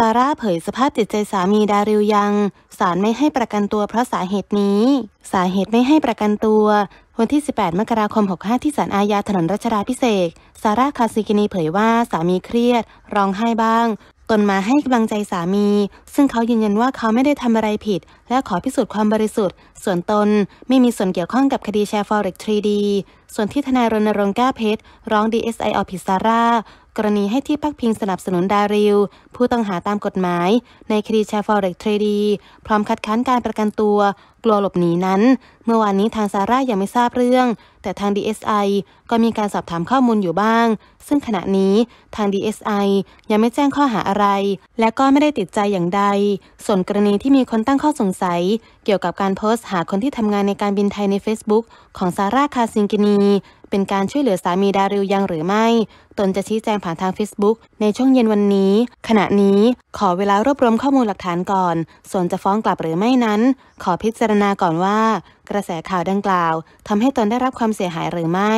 ซาร่าเผยสภาพจิตใจสามีดาริวยังศาลไม่ให้ประกันตัว เพราะสาเหตุนี้ สาเหตุไม่ให้ประกันตัววันที่ 18 มกราคม 65 ที่ศาลอาญาถนนรัชดาพิเศษซาร่าคาซิกินีเผยว่าสามีเครียดร้องไห้บ้าง ตนมาให้กำลังใจสามี ซึ่งเขายืนยันว่าเขาไม่ได้ทำอะไรผิด และขอพิสูจน์ความบริสุทธิ์ ส่วนตนไม่มีส่วนเกี่ยวข้องกับคดีแชร์ฟอร์เร็กทรีดีส่วนที่ทนายรณรงค์แก้เพชรร้องดีเอสไอออผิดซาร่ากรณีให้ที่พักพิงสนับสนุนดาริลผู้ต้องหาตามกฎหมาย ในคดีแชร์ฟอเร็กเทรดีพร้อมคัดค้านการประกันตัว กลัวหลบหนีนั้น เมื่อวานนี้ทางซาร่ายังไม่ทราบเรื่อง แต่ทาง DSI ก็มีการสอบถามข้อมูลอยู่บ้าง ซึ่งขณะนี้ทาง DSI ยังไม่แจ้งข้อหาอะไร และก็ไม่ได้ติดใจอย่างใด ส่วนกรณีที่มีคนตั้งข้อสงสัย เกี่ยวกับการโพสต์หาคนที่ทำงานในการบินไทยใน Facebook ของซาร่าคาซิงกินีเป็นการช่วยเหลือสามีดาริวยังหรือไม่ ตนจะชี้แจงผ่านทาง Facebook ในช่วงเย็นวันนี้ ขณะนี้ขอเวลารวบรวมข้อมูลหลักฐานก่อน ส่วนจะฟ้องกลับหรือไม่นั้น ขอพิจารณาก่อนว่า กระแสข่าวดังกล่าวทำให้ตนได้รับความเสียหายหรือไม่